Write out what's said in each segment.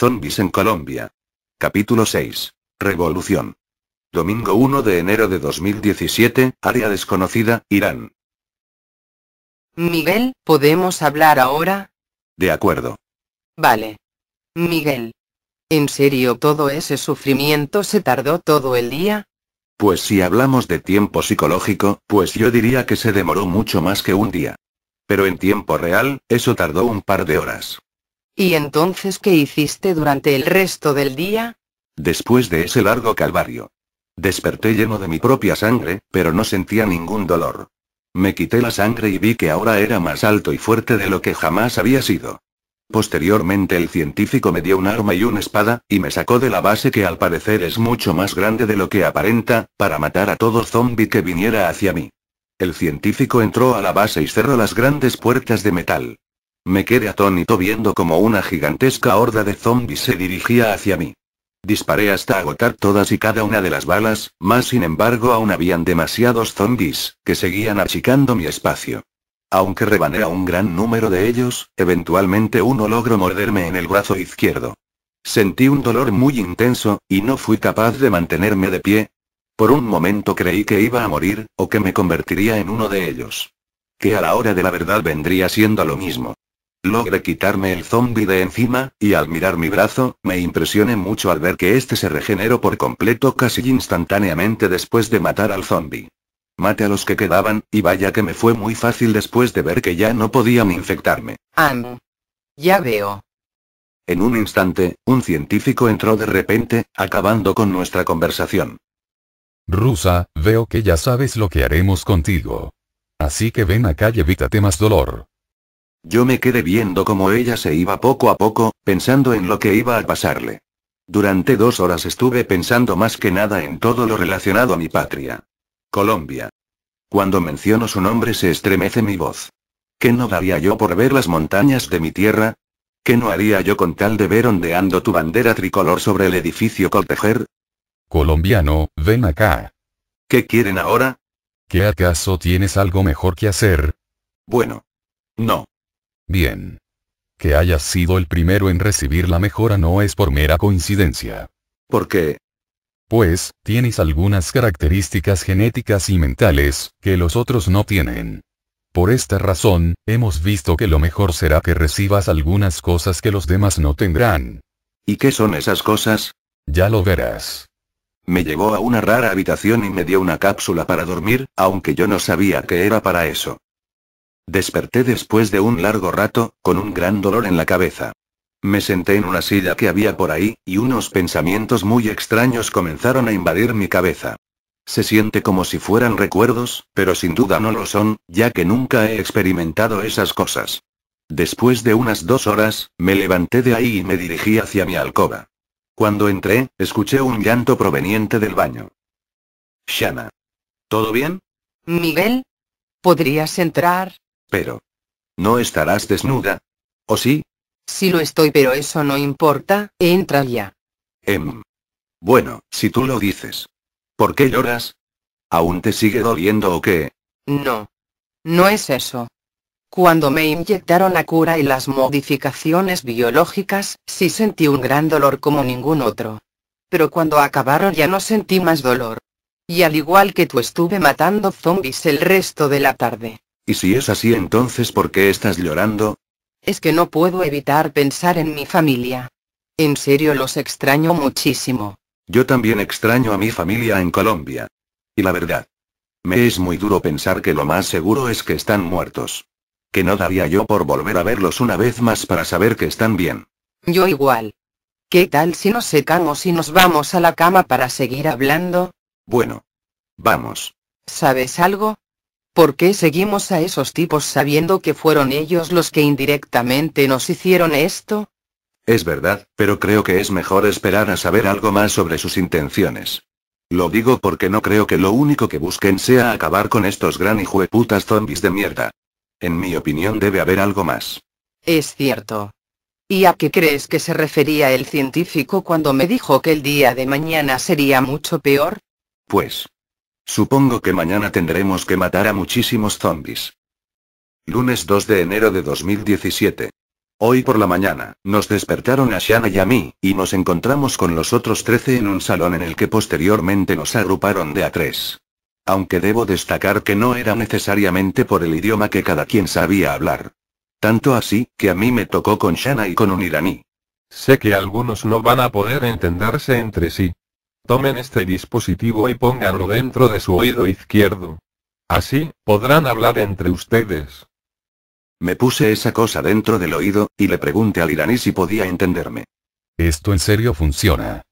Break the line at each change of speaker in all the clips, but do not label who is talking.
Zombies en Colombia. Capítulo 6. Revolución. Domingo 1 de enero de 2017, área desconocida, Irán.
Miguel, ¿podemos hablar ahora? De acuerdo. Vale. Miguel. ¿En serio todo ese sufrimiento se tardó todo el día?
Pues si hablamos de tiempo psicológico, pues yo diría que se demoró mucho más que un día. Pero en tiempo real, eso tardó un par de horas.
¿Y entonces qué hiciste durante el resto del día?
Después de ese largo calvario. Desperté lleno de mi propia sangre, pero no sentía ningún dolor. Me quité la sangre y vi que ahora era más alto y fuerte de lo que jamás había sido. Posteriormente el científico me dio un arma y una espada, y me sacó de la base que al parecer es mucho más grande de lo que aparenta, para matar a todo zombie que viniera hacia mí. El científico entró a la base y cerró las grandes puertas de metal. Me quedé atónito viendo como una gigantesca horda de zombies se dirigía hacia mí. Disparé hasta agotar todas y cada una de las balas, más sin embargo aún habían demasiados zombies, que seguían achicando mi espacio. Aunque rebané a un gran número de ellos, eventualmente uno logró morderme en el brazo izquierdo. Sentí un dolor muy intenso, y no fui capaz de mantenerme de pie. Por un momento creí que iba a morir, o que me convertiría en uno de ellos. Que a la hora de la verdad vendría siendo lo mismo. Logré quitarme el zombi de encima, y al mirar mi brazo, me impresioné mucho al ver que este se regeneró por completo casi instantáneamente después de matar al zombi. Mate a los que quedaban, y vaya que me fue muy fácil después de ver que ya no podían infectarme.
Am. Ya veo.
En un instante, un científico entró de repente, acabando con nuestra conversación.
Rusa, veo que ya sabes lo que haremos contigo. Así que ven acá y evítate más dolor.
Yo me quedé viendo cómo ella se iba poco a poco, pensando en lo que iba a pasarle. Durante dos horas estuve pensando más que nada en todo lo relacionado a mi patria. Colombia. Cuando menciono su nombre se estremece mi voz. ¿Qué no daría yo por ver las montañas de mi tierra? ¿Qué no haría yo con
tal de ver ondeando tu bandera tricolor sobre el edificio Coltejer? Colombiano, ven acá. ¿Qué quieren ahora? ¿Qué acaso tienes algo mejor que hacer? Bueno. No. Bien. Que hayas sido el primero en recibir la mejora no es por mera coincidencia. ¿Por qué? Pues, tienes algunas características genéticas y mentales, que los otros no tienen. Por esta razón, hemos visto que lo mejor será que recibas algunas cosas que los demás no tendrán. ¿Y qué son esas cosas? Ya lo verás. Me llevó a
una rara habitación y me dio una cápsula para dormir, aunque yo no sabía que era para eso. Desperté después de un largo rato, con un gran dolor en la cabeza. Me senté en una silla que había por ahí, y unos pensamientos muy extraños comenzaron a invadir mi cabeza. Se siente como si fueran recuerdos, pero sin duda no lo son, ya que nunca he experimentado esas cosas. Después de unas dos horas, me levanté de ahí y me dirigí hacia mi alcoba. Cuando entré, escuché un llanto proveniente del baño. Shana. ¿Todo bien?
Miguel. ¿Podrías entrar?
Pero... ¿No estarás desnuda? ¿O sí?
Sí lo estoy, pero eso no importa, entra ya.
Em. Bueno, si tú lo dices. ¿Por qué lloras? ¿Aún te sigue doliendo o qué?
No. No es eso. Cuando me inyectaron la cura y las modificaciones biológicas, sí sentí un gran dolor como ningún otro. Pero cuando acabaron ya no sentí más dolor. Y al igual que tú estuve matando zombies el resto de la tarde.
Y si es así entonces ¿por qué estás llorando?
Es que no puedo evitar pensar en mi familia. En serio los extraño muchísimo.
Yo también extraño a mi familia en Colombia. Y la verdad. Me es muy duro pensar que lo más seguro es que están muertos. Que no daría yo por volver a verlos una vez más para saber que están bien.
Yo igual. ¿Qué tal si nos secamos y nos vamos a la cama para seguir hablando? Bueno. Vamos. ¿Sabes algo? ¿Por qué seguimos a esos tipos sabiendo que fueron ellos los que indirectamente nos hicieron esto?
Es verdad, pero creo que es mejor esperar a saber algo más sobre sus intenciones. Lo digo porque no creo que lo único que busquen sea acabar con estos gran putas zombies de mierda. En mi opinión debe haber algo más.
Es cierto. ¿Y a qué crees que se refería el científico cuando me dijo que el día de mañana sería mucho peor?
Pues, Supongo que mañana tendremos que matar a muchísimos zombies. Lunes 2 de enero de 2017. Hoy por la mañana, nos despertaron a Shanna y a mí, y nos encontramos con los otros 13 en un salón en el que posteriormente nos agruparon de a tres. Aunque debo destacar que no era necesariamente por el idioma que cada quien sabía hablar. Tanto así, que a mí me tocó con Shanna y con un iraní. Sé que algunos no van a poder entenderse entre sí, Tomen este dispositivo y pónganlo dentro de su oído izquierdo. Así, podrán hablar entre ustedes. Me puse esa cosa dentro del oído, y le pregunté al iraní si podía entenderme. Esto en serio funciona.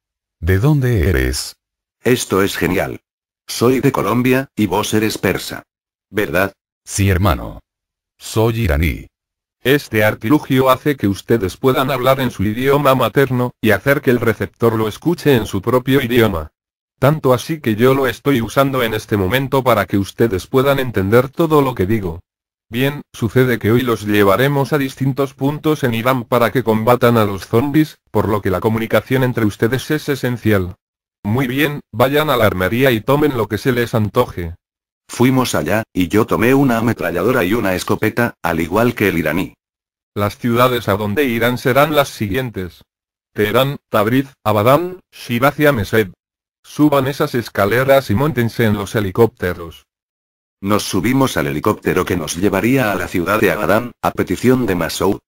¿De dónde eres? Esto es genial. Soy de Colombia, y vos eres persa. ¿Verdad? Sí, hermano. Soy iraní. Este artilugio hace que ustedes puedan hablar en su idioma materno, y hacer que el receptor lo escuche en su propio idioma. Tanto así que yo lo estoy usando en este momento para que ustedes puedan entender todo lo que digo. Bien, sucede que hoy los llevaremos a distintos puntos en Irán para que combatan a los zombies, por lo que la comunicación entre ustedes es esencial. Muy bien, vayan a la armería y tomen lo que se les antoje. Fuimos allá, y yo tomé una ametralladora y una escopeta, al igual que el iraní. Las ciudades a donde irán serán las siguientes. Teherán, Tabriz, Abadán, Shiraz y Amesed. Suban esas escaleras y montense en los helicópteros. Nos subimos al helicóptero que nos llevaría a la ciudad de Abadán, a petición de Masou.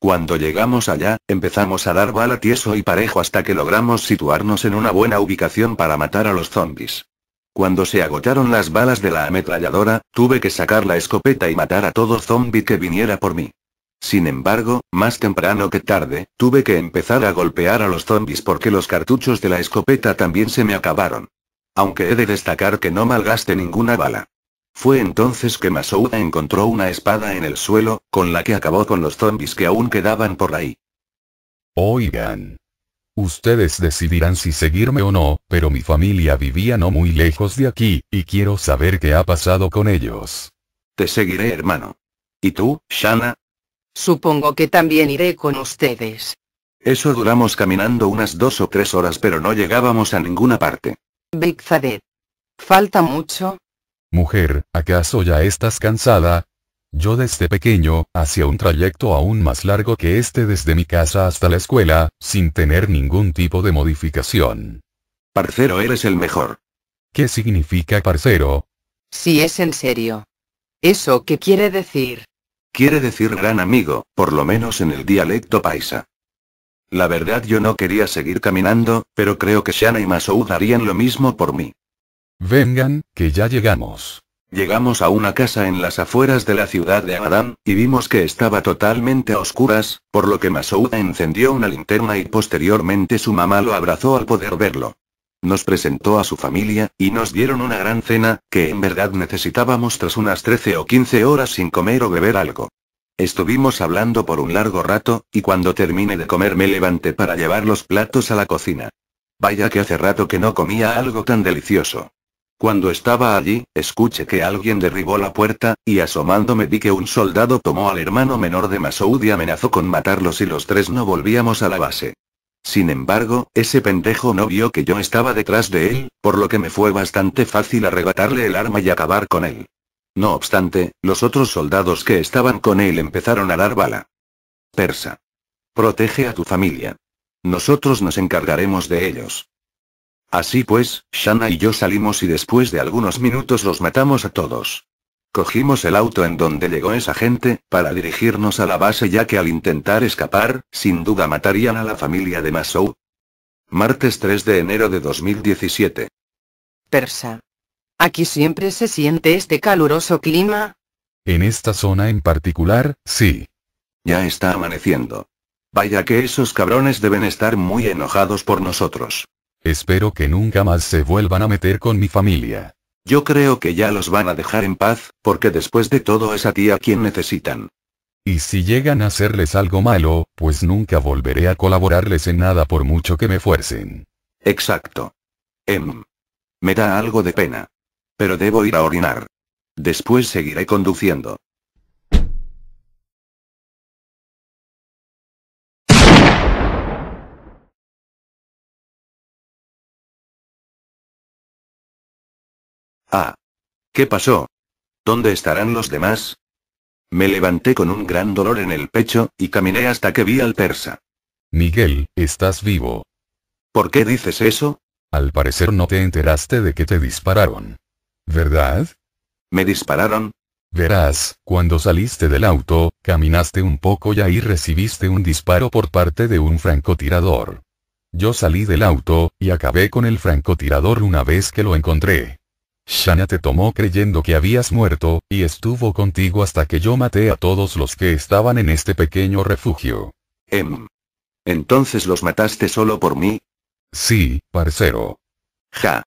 Cuando llegamos allá, empezamos a dar bala tieso y parejo hasta que logramos situarnos en una buena ubicación para matar a los zombies. Cuando se agotaron las balas de la ametralladora, tuve que sacar la escopeta y matar a todo zombie que viniera por mí. Sin embargo, más temprano que tarde, tuve que empezar a golpear a los zombies porque los cartuchos de la escopeta también se me acabaron. Aunque he de destacar que no malgaste ninguna bala. Fue entonces que Masouda encontró una
espada en el suelo, con la que acabó con los zombies que aún quedaban por ahí. Oigan. Ustedes decidirán si seguirme o no, pero mi familia vivía no muy lejos de aquí, y quiero saber qué ha pasado con ellos. Te seguiré, hermano. ¿Y tú, Shana?
Supongo que también iré con ustedes.
Eso duramos caminando unas dos o tres horas pero no llegábamos a ninguna parte.
Big ¿Falta mucho?
Mujer, ¿acaso ya estás cansada? Yo desde pequeño, hacía un trayecto aún más largo que este desde mi casa hasta la escuela, sin tener ningún tipo de modificación. Parcero eres el mejor. ¿Qué significa parcero?
Si es en serio. ¿Eso qué quiere decir?
Quiere decir gran amigo, por lo menos en el dialecto paisa. La verdad yo no quería seguir caminando, pero creo que Shana y Masoud harían lo mismo por mí.
Vengan,
que ya llegamos. Llegamos a una casa en las afueras de la ciudad de Amadán, y vimos que estaba totalmente a oscuras, por lo que Masouda encendió una linterna y posteriormente su mamá lo abrazó al poder verlo. Nos presentó a su familia, y nos dieron una gran cena, que en verdad necesitábamos tras unas 13 o 15 horas sin comer o beber algo. Estuvimos hablando por un largo rato, y cuando terminé de comer me levanté para llevar los platos a la cocina. Vaya que hace rato que no comía algo tan delicioso. Cuando estaba allí, escuché que alguien derribó la puerta, y asomándome vi que un soldado tomó al hermano menor de Masoud y amenazó con matarlos si los tres no volvíamos a la base. Sin embargo, ese pendejo no vio que yo estaba detrás de él, por lo que me fue bastante fácil arrebatarle el arma y acabar con él. No obstante, los otros soldados que estaban con él empezaron a dar bala. Persa. Protege a tu familia. Nosotros nos encargaremos de ellos. Así pues, Shanna y yo salimos y después de algunos minutos los matamos a todos. Cogimos el auto en donde llegó esa gente, para dirigirnos a la base ya que al intentar escapar, sin duda matarían a la familia de Masou. Martes 3 de enero de 2017.
Persa. Aquí siempre se siente este caluroso clima.
En esta zona en particular, sí. Ya está amaneciendo. Vaya que esos cabrones
deben estar muy enojados por nosotros. Espero que nunca más se vuelvan a meter con mi familia. Yo creo que ya los van a dejar en paz, porque después de todo es a ti a quien
necesitan. Y si llegan a hacerles algo malo, pues nunca volveré a colaborarles en nada por mucho que me fuercen. Exacto. Em. Me
da algo de pena. Pero debo ir a orinar. Después seguiré conduciendo.
Ah. ¿Qué pasó? ¿Dónde estarán los demás?
Me levanté con un gran dolor en el pecho, y caminé hasta que vi al persa. Miguel,
estás vivo. ¿Por qué dices eso? Al parecer no te enteraste de que te dispararon. ¿Verdad? ¿Me dispararon? Verás, cuando saliste del auto, caminaste un poco y ahí recibiste un disparo por parte de un francotirador. Yo salí del auto, y acabé con el francotirador una vez que lo encontré. Shana te tomó creyendo que habías muerto, y estuvo contigo hasta que yo maté a todos los que estaban en este pequeño refugio. Em. Entonces los mataste solo por mí. Sí, parcero. Ja.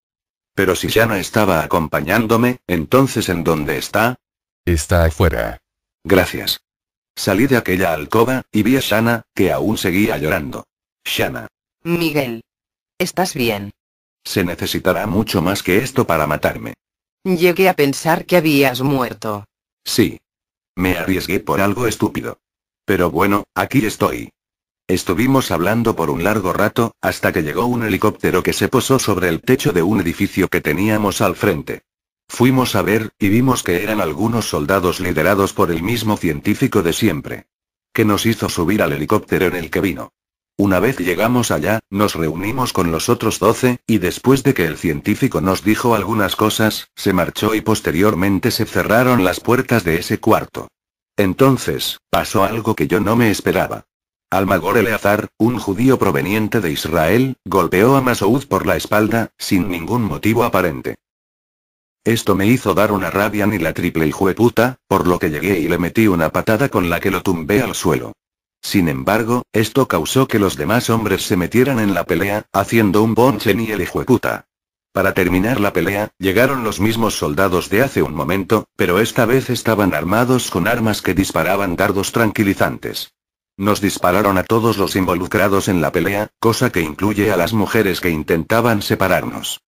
Pero
si Shana estaba acompañándome, entonces ¿en dónde está? Está afuera. Gracias. Salí de aquella alcoba, y vi a Shana, que aún seguía llorando. Shana. Miguel. ¿Estás bien? Se necesitará mucho más que esto para matarme.
Llegué a pensar que habías muerto.
Sí. Me arriesgué por algo estúpido. Pero bueno, aquí estoy. Estuvimos hablando por un largo rato, hasta que llegó un helicóptero que se posó sobre el techo de un edificio que teníamos al frente. Fuimos a ver, y vimos que eran algunos soldados liderados por el mismo científico de siempre. Que nos hizo subir al helicóptero en el que vino. Una vez llegamos allá, nos reunimos con los otros doce, y después de que el científico nos dijo algunas cosas, se marchó y posteriormente se cerraron las puertas de ese cuarto. Entonces, pasó algo que yo no me esperaba. Almagor Eleazar, un judío proveniente de Israel, golpeó a Masoud por la espalda, sin ningún motivo aparente. Esto me hizo dar una rabia ni la triple hijueputa, por lo que llegué y le metí una patada con la que lo tumbé al suelo. Sin embargo, esto causó que los demás hombres se metieran en la pelea, haciendo un bonchen y el hijueputa. Para terminar la pelea, llegaron los mismos soldados de hace un momento, pero esta vez estaban armados con armas que disparaban dardos tranquilizantes. Nos dispararon a todos los involucrados en
la pelea, cosa que incluye a las mujeres que intentaban separarnos.